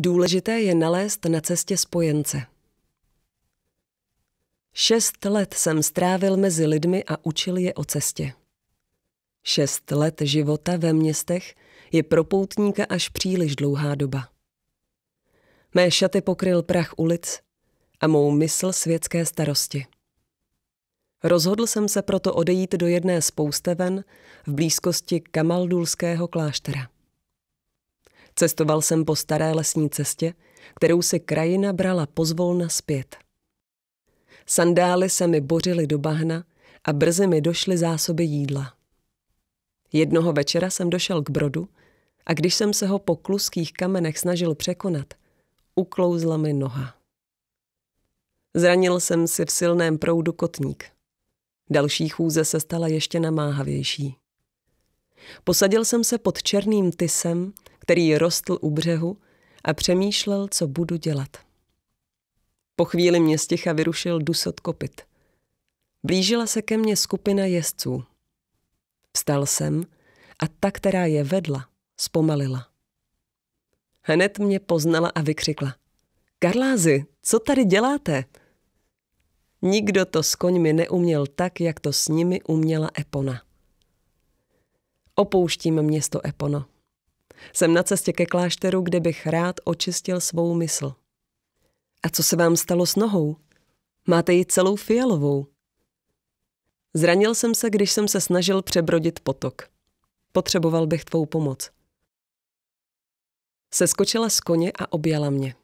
Důležité je nalézt na cestě spojence. Šest let jsem strávil mezi lidmi a učil je o cestě. Šest let života ve městech je pro poutníka až příliš dlouhá doba. Mé šaty pokryl prach ulic a mou mysl světské starosti. Rozhodl jsem se proto odejít do jedné spousteven v blízkosti Kamaldulského kláštera. Cestoval jsem po staré lesní cestě, kterou si krajina brala pozvolna zpět. Sandály se mi bořily do bahna a brzy mi došly zásoby jídla. Jednoho večera jsem došel k brodu a když jsem se ho po kluských kamenech snažil překonat, uklouzla mi noha. Zranil jsem si v silném proudu kotník. Další chůze se stala ještě namáhavější. Posadil jsem se pod černým tysem, který rostl u břehu a přemýšlel, co budu dělat. Po chvíli mě sticha vyrušil dusot kopit. Blížila se ke mně skupina jezdců. Vstal jsem a ta, která je vedla, zpomalila. Hned mě poznala a vykřikla. Karlázy, co tady děláte? Nikdo to s koňmi neuměl tak, jak to s nimi uměla Epona. Opouštím město Epono. Jsem na cestě ke klášteru, kde bych rád očistil svou mysl. A co se vám stalo s nohou? Máte ji celou fialovou. Zranil jsem se, když jsem se snažil přebrodit potok. Potřeboval bych tvou pomoc. Seskočila z koně a objala mě.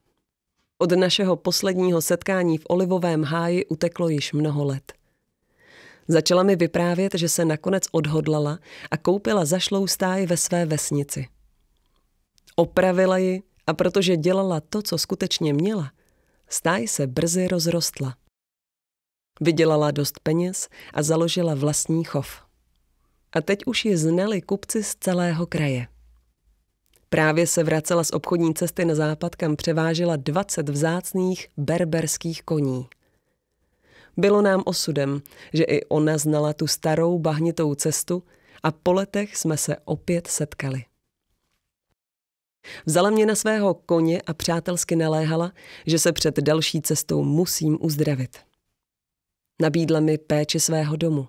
Od našeho posledního setkání v olivovém háji uteklo již mnoho let. Začala mi vyprávět, že se nakonec odhodlala a koupila zašlou stáj ve své vesnici. Opravila ji a protože dělala to, co skutečně měla, stáj se brzy rozrostla. Vydělala dost peněz a založila vlastní chov. A teď už ji znali kupci z celého kraje. Právě se vracela z obchodní cesty na západ, kam převážela 20 vzácných berberských koní. Bylo nám osudem, že i ona znala tu starou bahnitou cestu a po letech jsme se opět setkali. Vzala mě na svého koně a přátelsky naléhala, že se před další cestou musím uzdravit. Nabídla mi péči svého domu.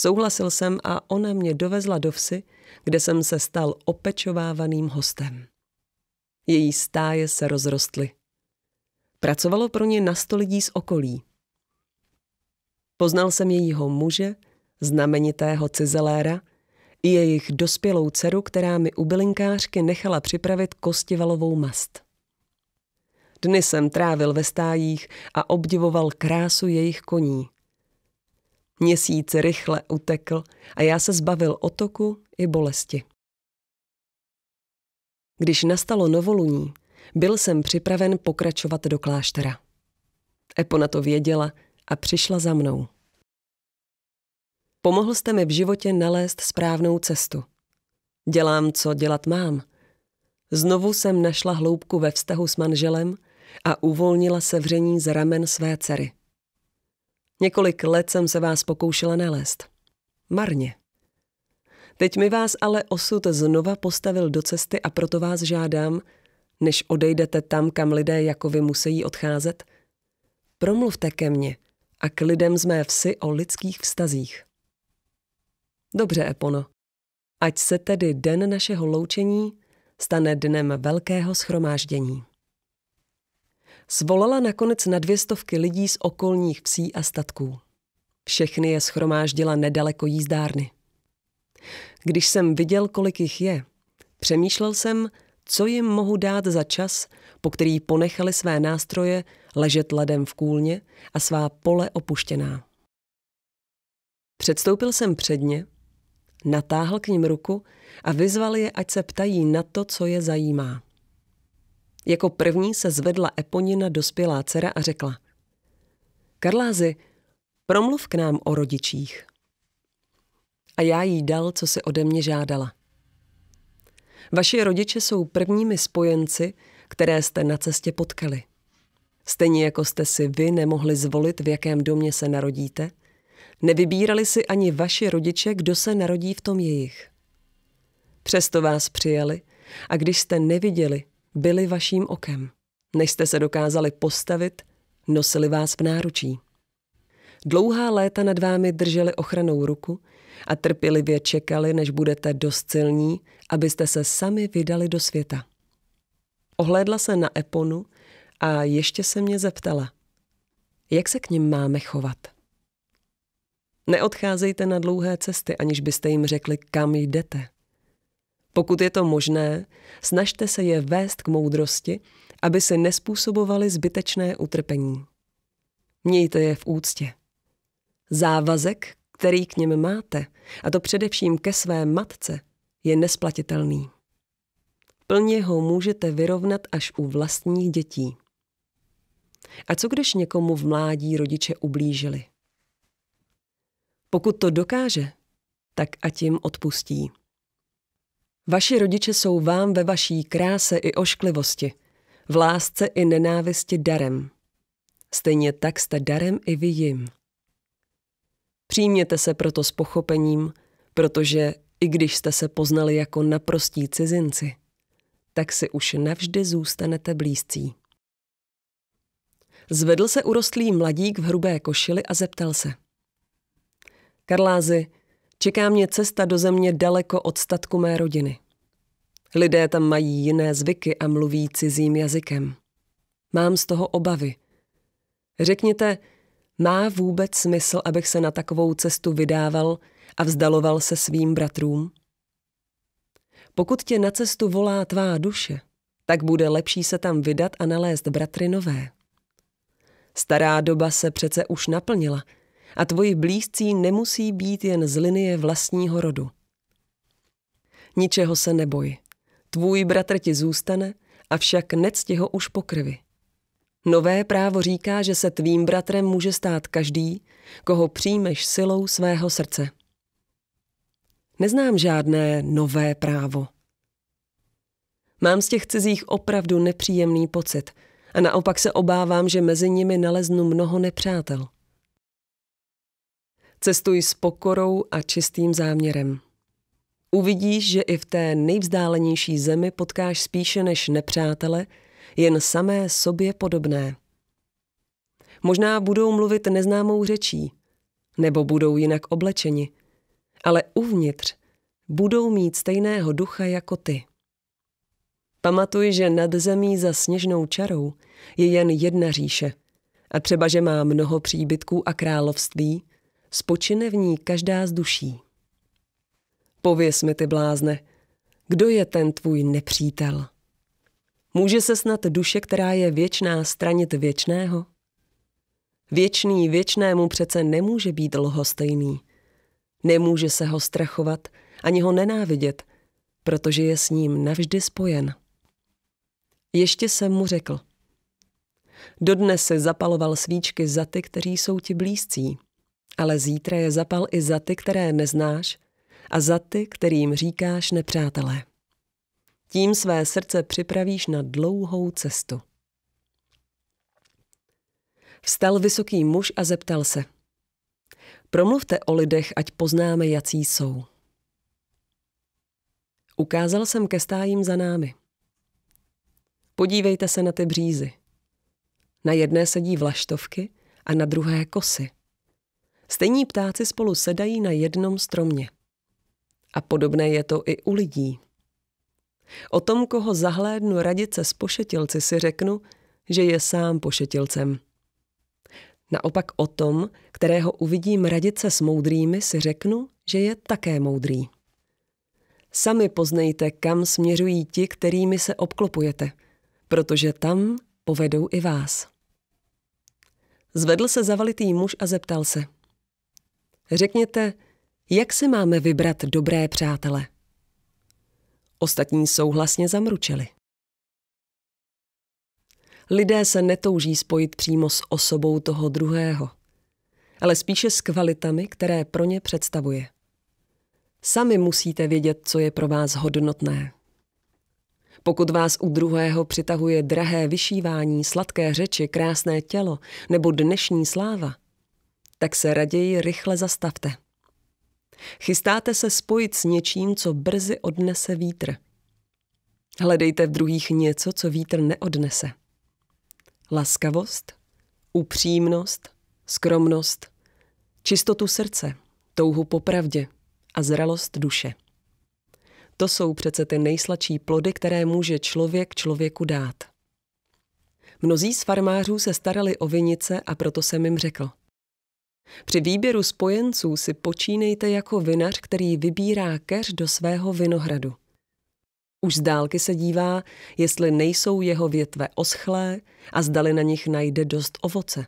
Souhlasil jsem a ona mě dovezla do vsi, kde jsem se stal opečovávaným hostem. Její stáje se rozrostly. Pracovalo pro ně na sto lidí z okolí. Poznal jsem jejího muže, znamenitého cizeléra, i jejich dospělou dceru, která mi u bylinkářky nechala připravit kostivalovou mast. Dny jsem trávil ve stájích a obdivoval krásu jejich koní. Měsíc rychle utekl a já se zbavil otoku i bolesti. Když nastalo novoluní, byl jsem připraven pokračovat do kláštera. Epona to věděla a přišla za mnou. Pomohl jste mi v životě nalézt správnou cestu. Dělám, co dělat mám. Znovu jsem našla hloubku ve vztahu s manželem a uvolnila sevření z ramen své dcery. Několik let jsem se vás pokoušela nalézt. Marně. Teď mi vás ale osud znova postavil do cesty a proto vás žádám, než odejdete tam, kam lidé jako vy musí odcházet, promluvte ke mně a k lidem z mé vsi o lidských vztazích. Dobře, Epono. Ať se tedy den našeho loučení stane dnem velkého schromáždění. Svolala nakonec na dvě stovky lidí z okolních psí a statků. Všechny je schromáždila nedaleko jízdárny. Když jsem viděl, kolik jich je, přemýšlel jsem, co jim mohu dát za čas, po který ponechali své nástroje ležet ledem v kůlně a svá pole opuštěná. Předstoupil jsem předně natáhl k ním ruku a vyzval je, ať se ptají na to, co je zajímá. Jako první se zvedla Eponina dospělá dcera a řekla Karlázy, promluv k nám o rodičích. A já jí dal, co si ode mě žádala. Vaši rodiče jsou prvními spojenci, které jste na cestě potkali. Stejně jako jste si vy nemohli zvolit, v jakém domě se narodíte – Nevybírali si ani vaši rodiče, kdo se narodí v tom jejich. Přesto vás přijali a když jste neviděli, byli vaším okem. Než jste se dokázali postavit, nosili vás v náručí. Dlouhá léta nad vámi drželi ochranou ruku a trpělivě čekali, než budete dost silní, abyste se sami vydali do světa. Ohlédla se na Eponu a ještě se mě zeptala, jak se k ním máme chovat. Neodcházejte na dlouhé cesty, aniž byste jim řekli, kam jdete. Pokud je to možné, snažte se je vést k moudrosti, aby si nespůsobovali zbytečné utrpení. Mějte je v úctě. Závazek, který k něm máte, a to především ke své matce, je nesplatitelný. Plně ho můžete vyrovnat až u vlastních dětí. A co když někomu v mládí rodiče ublížili? Pokud to dokáže, tak ať jim odpustí. Vaši rodiče jsou vám ve vaší kráse i ošklivosti, v lásce i nenávisti darem. Stejně tak jste darem i vy jim. Přijměte se proto s pochopením, protože i když jste se poznali jako naprostí cizinci, tak si už navždy zůstanete blízcí. Zvedl se urostlý mladík v hrubé košili a zeptal se – Karlázy, čeká mě cesta do země daleko od statku mé rodiny. Lidé tam mají jiné zvyky a mluví cizím jazykem. Mám z toho obavy. Řekněte, má vůbec smysl, abych se na takovou cestu vydával a vzdaloval se svým bratrům? Pokud tě na cestu volá tvá duše, tak bude lepší se tam vydat a nalézt bratry nové. Stará doba se přece už naplnila – a tvoji blízcí nemusí být jen z linie vlastního rodu. Ničeho se neboj. Tvůj bratr ti zůstane, avšak necti ho už pokrvi. Nové právo říká, že se tvým bratrem může stát každý, koho přijmeš silou svého srdce. Neznám žádné nové právo. Mám z těch cizích opravdu nepříjemný pocit a naopak se obávám, že mezi nimi naleznu mnoho nepřátel. Cestuj s pokorou a čistým záměrem. Uvidíš, že i v té nejvzdálenější zemi potkáš spíše než nepřátele, jen samé sobě podobné. Možná budou mluvit neznámou řečí, nebo budou jinak oblečeni, ale uvnitř budou mít stejného ducha jako ty. Pamatuj, že nad zemí za sněžnou čarou je jen jedna říše. A třeba, že má mnoho příbytků a království, spočine v ní každá z duší. Pověz mi, ty blázne, kdo je ten tvůj nepřítel? Může se snad duše, která je věčná, stranit věčného? Věčný věčnému přece nemůže být lhostejný. Nemůže se ho strachovat ani ho nenávidět, protože je s ním navždy spojen. Ještě jsem mu řekl. Dodnes se zapaloval svíčky za ty, kteří jsou ti blízcí ale zítra je zapal i za ty, které neznáš a za ty, kterým říkáš nepřátelé. Tím své srdce připravíš na dlouhou cestu. Vstal vysoký muž a zeptal se. Promluvte o lidech, ať poznáme, jací jsou. Ukázal jsem ke stájím za námi. Podívejte se na ty břízy. Na jedné sedí vlaštovky a na druhé kosy. Stejní ptáci spolu sedají na jednom stromě. A podobné je to i u lidí. O tom, koho zahlédnu radice s pošetilci, si řeknu, že je sám pošetilcem. Naopak o tom, kterého uvidím radice s moudrými, si řeknu, že je také moudrý. Sami poznejte, kam směřují ti, kterými se obklopujete, protože tam povedou i vás. Zvedl se zavalitý muž a zeptal se. Řekněte, jak si máme vybrat dobré přátele. Ostatní souhlasně zamručeli. Lidé se netouží spojit přímo s osobou toho druhého, ale spíše s kvalitami, které pro ně představuje. Sami musíte vědět, co je pro vás hodnotné. Pokud vás u druhého přitahuje drahé vyšívání, sladké řeči, krásné tělo nebo dnešní sláva – tak se raději rychle zastavte. Chystáte se spojit s něčím, co brzy odnese vítr. Hledejte v druhých něco, co vítr neodnese. Laskavost, upřímnost, skromnost, čistotu srdce, touhu po pravdě a zralost duše. To jsou přece ty nejsladší plody, které může člověk člověku dát. Mnozí z farmářů se starali o vinice a proto jsem jim řekl – při výběru spojenců si počínejte jako vinař, který vybírá keř do svého vinohradu. Už z dálky se dívá, jestli nejsou jeho větve oschlé a zdali na nich najde dost ovoce.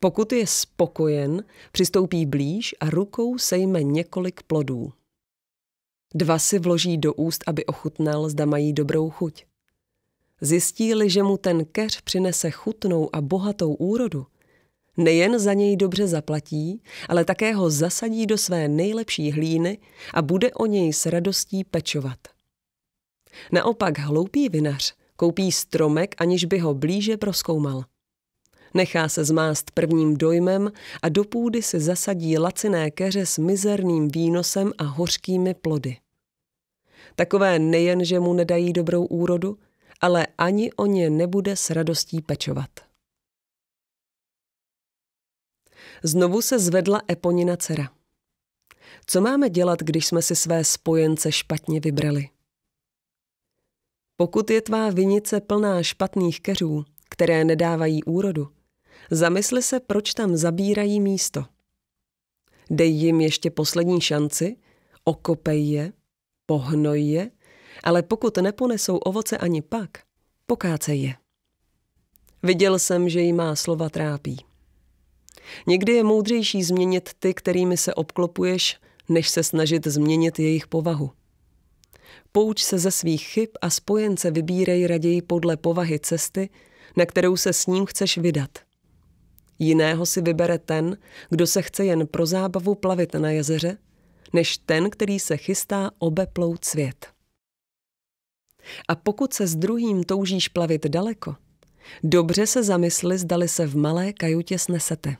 Pokud je spokojen, přistoupí blíž a rukou sejme několik plodů. Dva si vloží do úst, aby ochutnal, zda mají dobrou chuť. Zjistí-li, že mu ten keř přinese chutnou a bohatou úrodu, nejen za něj dobře zaplatí, ale také ho zasadí do své nejlepší hlíny a bude o něj s radostí pečovat. Naopak hloupý vinař koupí stromek, aniž by ho blíže proskoumal. Nechá se zmást prvním dojmem a do půdy si zasadí laciné keře s mizerným výnosem a hořkými plody. Takové nejen, že mu nedají dobrou úrodu, ale ani o ně nebude s radostí pečovat. Znovu se zvedla Eponina dcera. Co máme dělat, když jsme si své spojence špatně vybrali? Pokud je tvá vinice plná špatných keřů, které nedávají úrodu, zamysli se, proč tam zabírají místo. Dej jim ještě poslední šanci, okopej je, pohnoj je, ale pokud neponesou ovoce ani pak, pokácej je. Viděl jsem, že jí má slova trápí. Někdy je moudřejší změnit ty, kterými se obklopuješ, než se snažit změnit jejich povahu. Pouč se ze svých chyb a spojence vybírej raději podle povahy cesty, na kterou se s ním chceš vydat. Jiného si vybere ten, kdo se chce jen pro zábavu plavit na jezeře, než ten, který se chystá obeplout svět. A pokud se s druhým toužíš plavit daleko, dobře se zamysli, zdali se v malé kajutě snesete.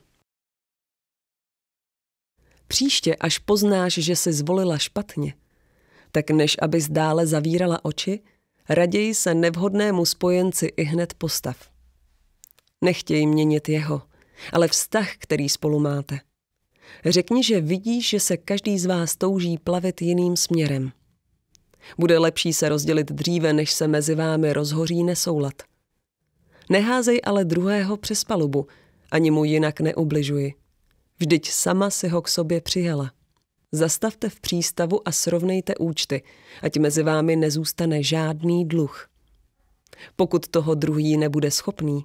Příště, až poznáš, že si zvolila špatně, tak než aby zdále zavírala oči, raději se nevhodnému spojenci i hned postav. Nechtěj měnit jeho, ale vztah, který spolu máte. Řekni, že vidíš, že se každý z vás touží plavit jiným směrem. Bude lepší se rozdělit dříve, než se mezi vámi rozhoří nesoulad. Neházej ale druhého přes palubu, ani mu jinak neubližuji. Vždyť sama si ho k sobě přijela. Zastavte v přístavu a srovnejte účty, ať mezi vámi nezůstane žádný dluh. Pokud toho druhý nebude schopný,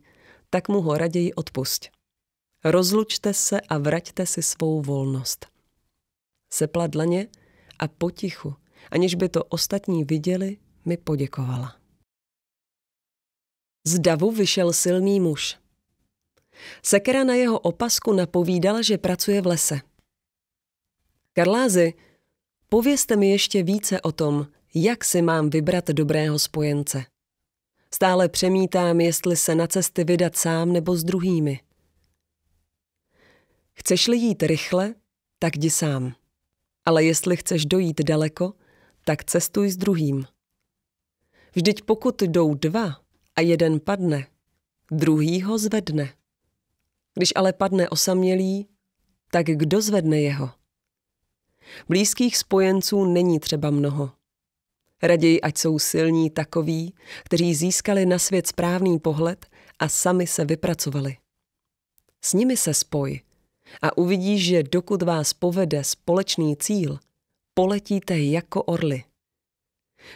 tak mu ho raději odpusť. Rozlučte se a vraťte si svou volnost. Sepla dlaně a potichu, aniž by to ostatní viděli, mi poděkovala. Z davu vyšel silný muž – Sekera na jeho opasku napovídala, že pracuje v lese. Karlázy, povězte mi ještě více o tom, jak si mám vybrat dobrého spojence. Stále přemítám, jestli se na cesty vydat sám nebo s druhými. Chceš-li jít rychle, tak jdi sám. Ale jestli chceš dojít daleko, tak cestuj s druhým. Vždyť pokud jdou dva a jeden padne, druhý ho zvedne. Když ale padne osamělý, tak kdo zvedne jeho? Blízkých spojenců není třeba mnoho. Raději, ať jsou silní takoví, kteří získali na svět správný pohled a sami se vypracovali. S nimi se spoj a uvidíš, že dokud vás povede společný cíl, poletíte jako orly.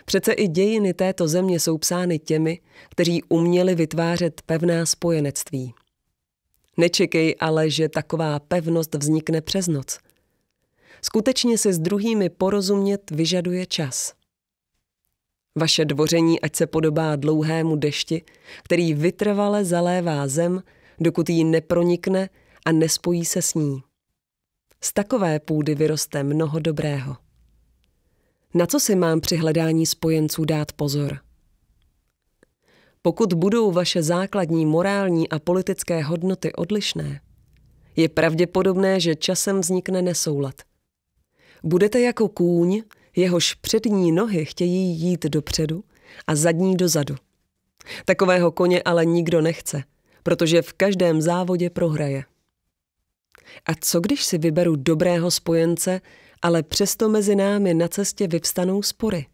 Přece i dějiny této země jsou psány těmi, kteří uměli vytvářet pevná spojenectví. Nečekej ale, že taková pevnost vznikne přes noc. Skutečně se s druhými porozumět vyžaduje čas. Vaše dvoření ať se podobá dlouhému dešti, který vytrvale zalévá zem, dokud ji nepronikne a nespojí se s ní. Z takové půdy vyroste mnoho dobrého. Na co si mám při hledání spojenců dát pozor? Pokud budou vaše základní morální a politické hodnoty odlišné, je pravděpodobné, že časem vznikne nesoulad. Budete jako kůň, jehož přední nohy chtějí jít dopředu a zadní dozadu. Takového koně ale nikdo nechce, protože v každém závodě prohraje. A co když si vyberu dobrého spojence, ale přesto mezi námi na cestě vyvstanou spory?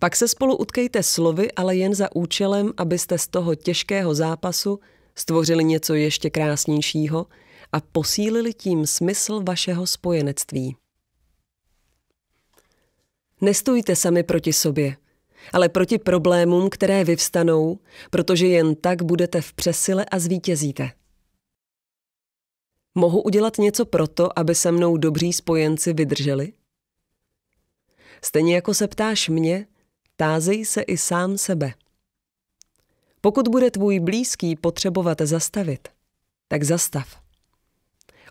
Pak se spolu utkejte slovy, ale jen za účelem, abyste z toho těžkého zápasu stvořili něco ještě krásnějšího a posílili tím smysl vašeho spojenectví. Nestůjte sami proti sobě, ale proti problémům, které vyvstanou, protože jen tak budete v přesile a zvítězíte. Mohu udělat něco proto, aby se mnou dobří spojenci vydrželi? Stejně jako se ptáš mě, Tázej se i sám sebe. Pokud bude tvůj blízký potřebovat zastavit, tak zastav.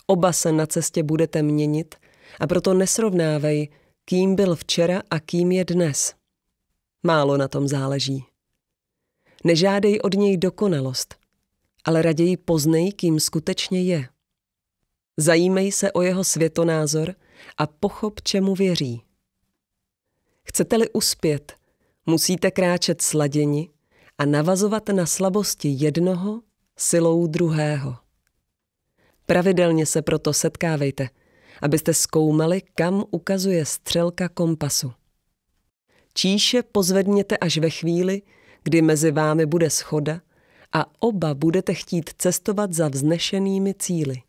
Oba se na cestě budete měnit a proto nesrovnávej, kým byl včera a kým je dnes. Málo na tom záleží. Nežádej od něj dokonalost, ale raději poznej, kým skutečně je. Zajímej se o jeho světonázor a pochop, čemu věří. Chcete-li uspět, Musíte kráčet sladěni a navazovat na slabosti jednoho silou druhého. Pravidelně se proto setkávejte, abyste zkoumali, kam ukazuje střelka kompasu. Číše pozvedněte až ve chvíli, kdy mezi vámi bude schoda a oba budete chtít cestovat za vznešenými cíly.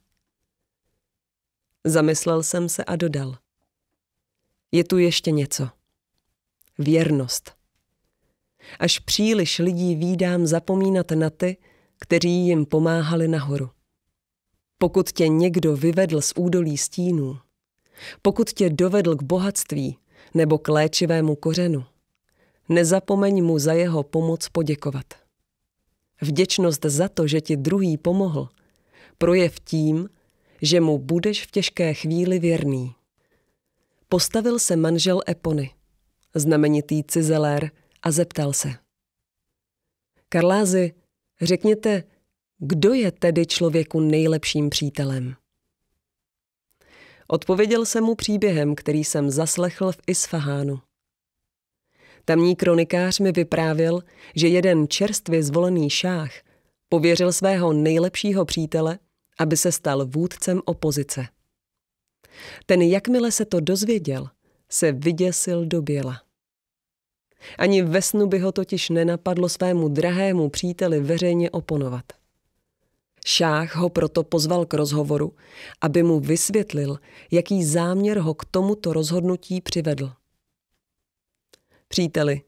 Zamyslel jsem se a dodal. Je tu ještě něco. Věrnost. Až příliš lidí výdám zapomínat na ty, kteří jim pomáhali nahoru. Pokud tě někdo vyvedl z údolí stínů, pokud tě dovedl k bohatství nebo k léčivému kořenu, nezapomeň mu za jeho pomoc poděkovat. Vděčnost za to, že ti druhý pomohl, projev tím, že mu budeš v těžké chvíli věrný. Postavil se manžel Epony, znamenitý cizelér, a zeptal se. Karlázy, řekněte, kdo je tedy člověku nejlepším přítelem? Odpověděl jsem mu příběhem, který jsem zaslechl v Isfahánu. Tamní kronikář mi vyprávěl, že jeden čerstvě zvolený šách pověřil svého nejlepšího přítele, aby se stal vůdcem opozice. Ten jakmile se to dozvěděl, se vyděsil do běla. Ani ve snu by ho totiž nenapadlo svému drahému příteli veřejně oponovat. Šách ho proto pozval k rozhovoru, aby mu vysvětlil, jaký záměr ho k tomuto rozhodnutí přivedl. Příteli,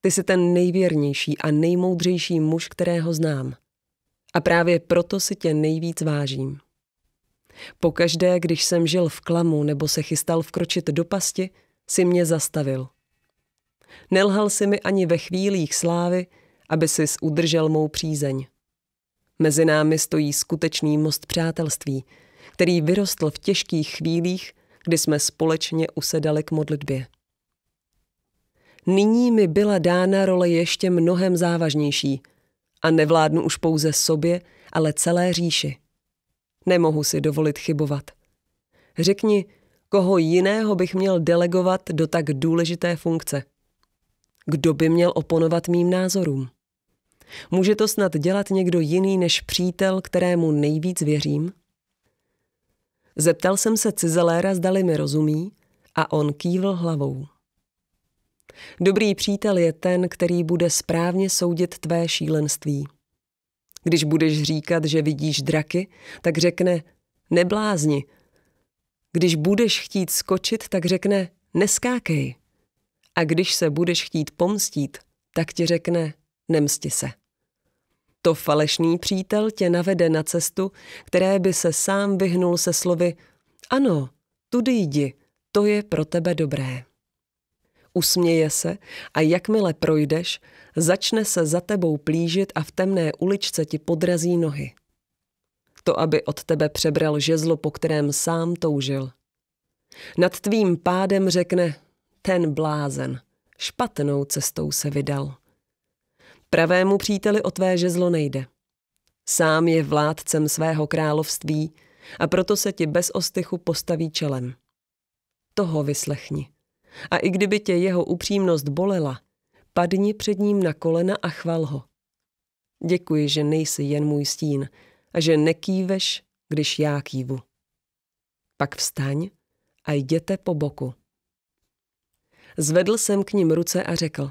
ty jsi ten nejvěrnější a nejmoudřejší muž, kterého znám. A právě proto si tě nejvíc vážím. Pokaždé, když jsem žil v klamu nebo se chystal vkročit do pasti, si mě zastavil – Nelhal si mi ani ve chvílích slávy, aby si udržel mou přízeň. Mezi námi stojí skutečný most přátelství, který vyrostl v těžkých chvílích, kdy jsme společně usedali k modlitbě. Nyní mi byla dána role ještě mnohem závažnější a nevládnu už pouze sobě, ale celé říši. Nemohu si dovolit chybovat. Řekni, koho jiného bych měl delegovat do tak důležité funkce. Kdo by měl oponovat mým názorům? Může to snad dělat někdo jiný než přítel, kterému nejvíc věřím? Zeptal jsem se Cizeléra, zdali mi rozumí, a on kývl hlavou. Dobrý přítel je ten, který bude správně soudit tvé šílenství. Když budeš říkat, že vidíš draky, tak řekne neblázni. Když budeš chtít skočit, tak řekne neskákej. A když se budeš chtít pomstít, tak ti řekne, nemsti se. To falešný přítel tě navede na cestu, které by se sám vyhnul se slovy, ano, tudy jdi, to je pro tebe dobré. Usměje se a jakmile projdeš, začne se za tebou plížit a v temné uličce ti podrazí nohy. To, aby od tebe přebral žezlo, po kterém sám toužil. Nad tvým pádem řekne, ten blázen, špatnou cestou se vydal. Pravému příteli o tvé žezlo nejde. Sám je vládcem svého království a proto se ti bez ostychu postaví čelem. Toho vyslechni. A i kdyby tě jeho upřímnost bolela, padni před ním na kolena a chval ho. Děkuji, že nejsi jen můj stín a že nekýveš, když já kývu. Pak vstaň a jděte po boku. Zvedl jsem k ním ruce a řekl.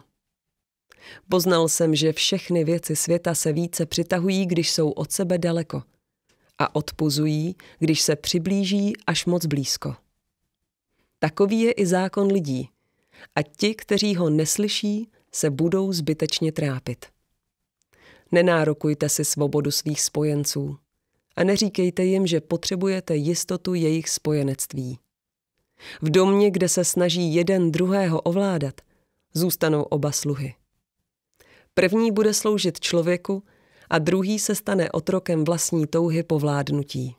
Poznal jsem, že všechny věci světa se více přitahují, když jsou od sebe daleko a odpuzují, když se přiblíží až moc blízko. Takový je i zákon lidí a ti, kteří ho neslyší, se budou zbytečně trápit. Nenárokujte si svobodu svých spojenců a neříkejte jim, že potřebujete jistotu jejich spojenectví. V domě, kde se snaží jeden druhého ovládat, zůstanou oba sluhy. První bude sloužit člověku a druhý se stane otrokem vlastní touhy po vládnutí.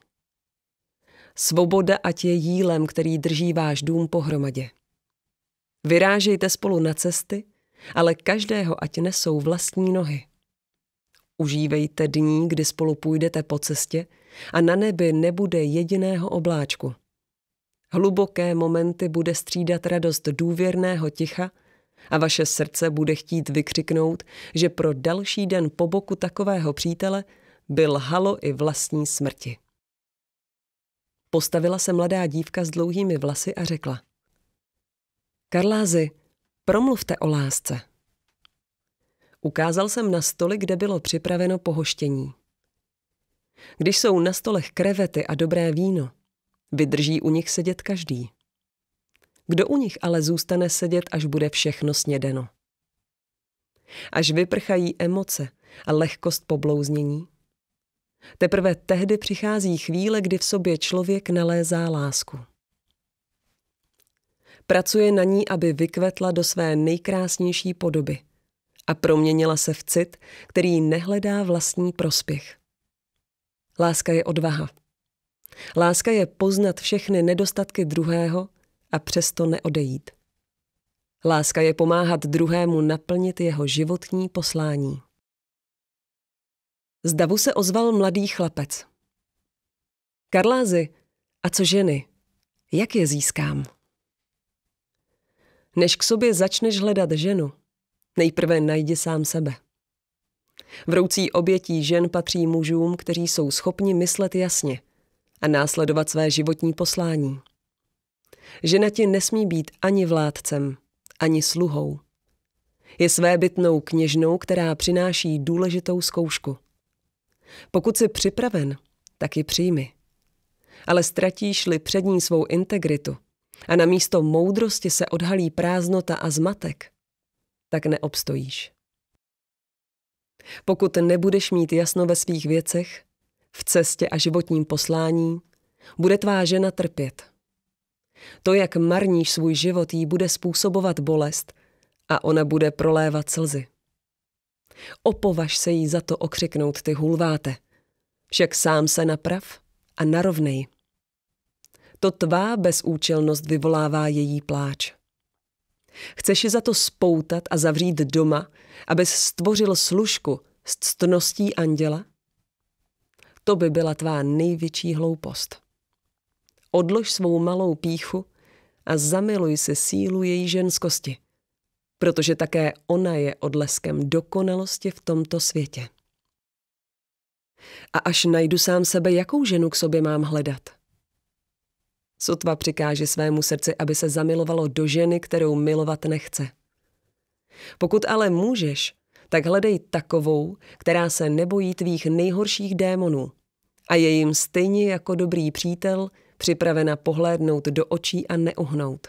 Svoboda ať je jílem, který drží váš dům pohromadě. Vyrážejte spolu na cesty, ale každého ať nesou vlastní nohy. Užívejte dní, kdy spolu půjdete po cestě a na nebi nebude jediného obláčku hluboké momenty bude střídat radost důvěrného ticha a vaše srdce bude chtít vykřiknout, že pro další den po boku takového přítele byl halo i vlastní smrti. Postavila se mladá dívka s dlouhými vlasy a řekla. Karlázy, promluvte o lásce. Ukázal jsem na stoli, kde bylo připraveno pohoštění. Když jsou na stolech krevety a dobré víno, Vydrží u nich sedět každý. Kdo u nich ale zůstane sedět, až bude všechno snědeno? Až vyprchají emoce a lehkost poblouznění? Teprve tehdy přichází chvíle, kdy v sobě člověk nalézá lásku. Pracuje na ní, aby vykvetla do své nejkrásnější podoby a proměnila se v cit, který nehledá vlastní prospěch. Láska je odvaha, Láska je poznat všechny nedostatky druhého a přesto neodejít. Láska je pomáhat druhému naplnit jeho životní poslání. Z davu se ozval mladý chlapec. Karlázy, a co ženy? Jak je získám? Než k sobě začneš hledat ženu, nejprve najdi sám sebe. Vroucí obětí žen patří mužům, kteří jsou schopni myslet jasně – a následovat své životní poslání. Žena ti nesmí být ani vládcem, ani sluhou. Je svébytnou kněžnou, která přináší důležitou zkoušku. Pokud jsi připraven, tak ji přijmi. Ale ztratíš-li před ní svou integritu a na místo moudrosti se odhalí prázdnota a zmatek, tak neobstojíš. Pokud nebudeš mít jasno ve svých věcech, v cestě a životním poslání, bude tvá žena trpět. To, jak marníš svůj život, jí bude způsobovat bolest a ona bude prolévat slzy. Opovaž se jí za to okřiknout, ty hulváte. Však sám se naprav a narovnej. To tvá bezúčelnost vyvolává její pláč. Chceš ji za to spoutat a zavřít doma, abys stvořil služku s ctností anděla? To by byla tvá největší hloupost. Odlož svou malou píchu a zamiluj se sílu její ženskosti, protože také ona je odleskem dokonalosti v tomto světě. A až najdu sám sebe, jakou ženu k sobě mám hledat? Sotva přikáže svému srdci, aby se zamilovalo do ženy, kterou milovat nechce. Pokud ale můžeš, tak hledej takovou, která se nebojí tvých nejhorších démonů a je jim stejně jako dobrý přítel připravena pohlédnout do očí a neuhnout.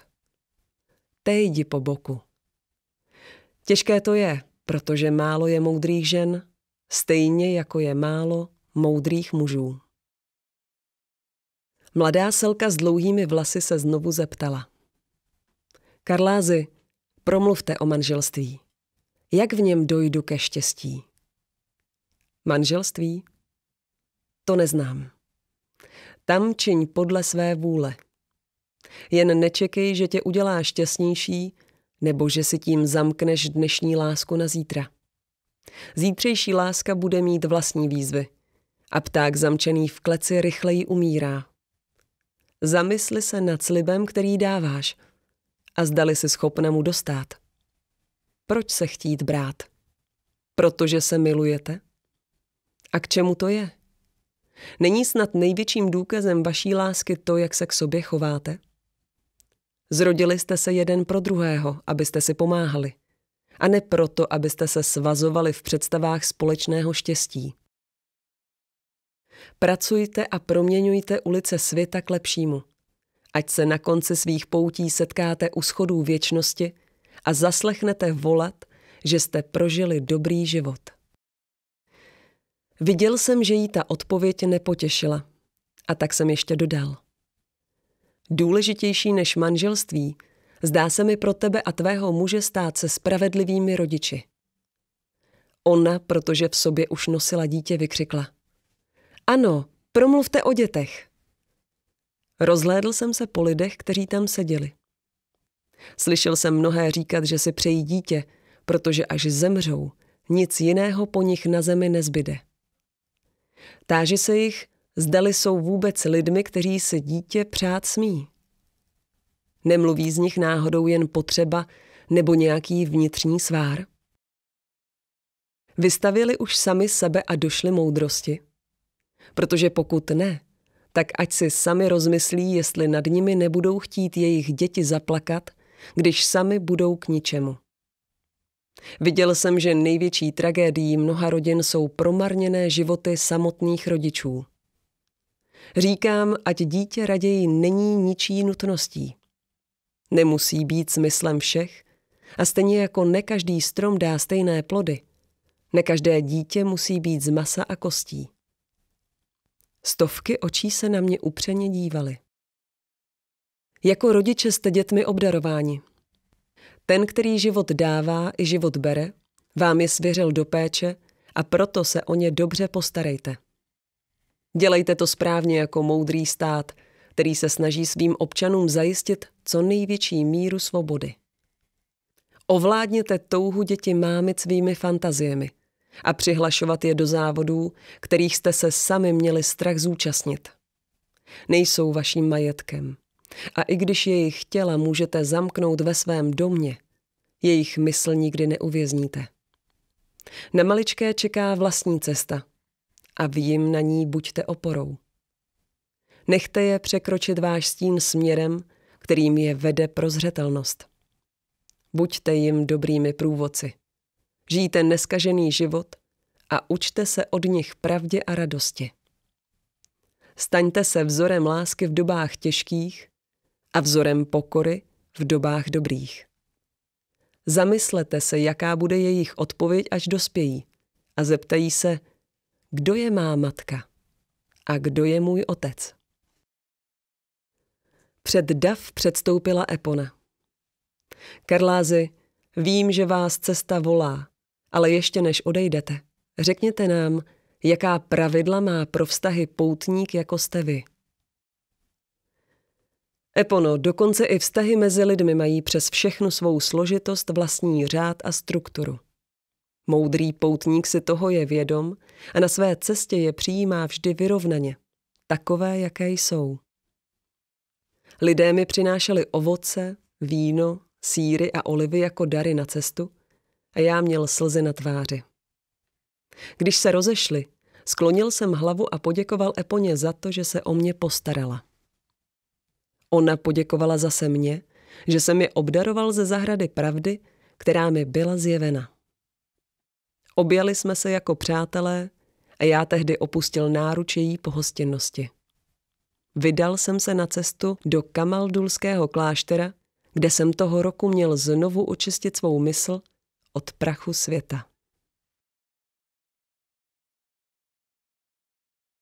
Té jdi po boku. Těžké to je, protože málo je moudrých žen, stejně jako je málo moudrých mužů. Mladá selka s dlouhými vlasy se znovu zeptala. Karlázy, promluvte o manželství. Jak v něm dojdu ke štěstí? Manželství? To neznám. Tam čiň podle své vůle. Jen nečekej, že tě udělá šťastnější, nebo že si tím zamkneš dnešní lásku na zítra. Zítřejší láska bude mít vlastní výzvy a pták zamčený v kleci rychleji umírá. Zamysli se nad slibem, který dáváš a zdali si schopna mu dostat. Proč se chtít brát? Protože se milujete? A k čemu to je? Není snad největším důkazem vaší lásky to, jak se k sobě chováte? Zrodili jste se jeden pro druhého, abyste si pomáhali. A ne proto, abyste se svazovali v představách společného štěstí. Pracujte a proměňujte ulice světa k lepšímu. Ať se na konci svých poutí setkáte u schodů věčnosti a zaslechnete volat, že jste prožili dobrý život. Viděl jsem, že jí ta odpověď nepotěšila. A tak jsem ještě dodal. Důležitější než manželství zdá se mi pro tebe a tvého muže stát se spravedlivými rodiči. Ona, protože v sobě už nosila dítě, vykřikla. Ano, promluvte o dětech. Rozhlédl jsem se po lidech, kteří tam seděli. Slyšel jsem mnohé říkat, že si přejí dítě, protože až zemřou, nic jiného po nich na zemi nezbyde. Táži se jich, zdali jsou vůbec lidmi, kteří se dítě přát smí. Nemluví z nich náhodou jen potřeba nebo nějaký vnitřní svár? Vystavili už sami sebe a došli moudrosti? Protože pokud ne, tak ať si sami rozmyslí, jestli nad nimi nebudou chtít jejich děti zaplakat – když sami budou k ničemu. Viděl jsem, že největší tragédií mnoha rodin jsou promarněné životy samotných rodičů. Říkám, ať dítě raději není ničí nutností. Nemusí být smyslem všech a stejně jako nekaždý strom dá stejné plody, ne každé dítě musí být z masa a kostí. Stovky očí se na mě upřeně dívaly. Jako rodiče jste dětmi obdarováni. Ten, který život dává i život bere, vám je svěřil do péče a proto se o ně dobře postarejte. Dělejte to správně jako moudrý stát, který se snaží svým občanům zajistit co největší míru svobody. Ovládněte touhu děti mámit svými fantaziemi a přihlašovat je do závodů, kterých jste se sami měli strach zúčastnit. Nejsou vaším majetkem. A i když jejich těla můžete zamknout ve svém domě, jejich mysl nikdy neuvězníte. Na maličké čeká vlastní cesta a vy jim na ní buďte oporou. Nechte je překročit váš stín směrem, kterým je vede prozřetelnost. Buďte jim dobrými průvodci. Žijte neskažený život a učte se od nich pravdě a radosti. Staňte se vzorem lásky v dobách těžkých a vzorem pokory v dobách dobrých. Zamyslete se, jaká bude jejich odpověď, až dospějí, a zeptají se, kdo je má matka a kdo je můj otec. Před dav předstoupila Epona. Karlázy, vím, že vás cesta volá, ale ještě než odejdete, řekněte nám, jaká pravidla má pro vztahy poutník jako jste vy. Epono, dokonce i vztahy mezi lidmi mají přes všechnu svou složitost vlastní řád a strukturu. Moudrý poutník si toho je vědom a na své cestě je přijímá vždy vyrovnaně, takové, jaké jsou. Lidé mi přinášeli ovoce, víno, síry a olivy jako dary na cestu a já měl slzy na tváři. Když se rozešli, sklonil jsem hlavu a poděkoval Eponě za to, že se o mě postarala. Ona poděkovala zase mě, že se mi obdaroval ze zahrady pravdy, která mi byla zjevena. Objali jsme se jako přátelé a já tehdy opustil náruč její pohostinnosti. Vydal jsem se na cestu do Kamaldulského kláštera, kde jsem toho roku měl znovu očistit svou mysl od prachu světa.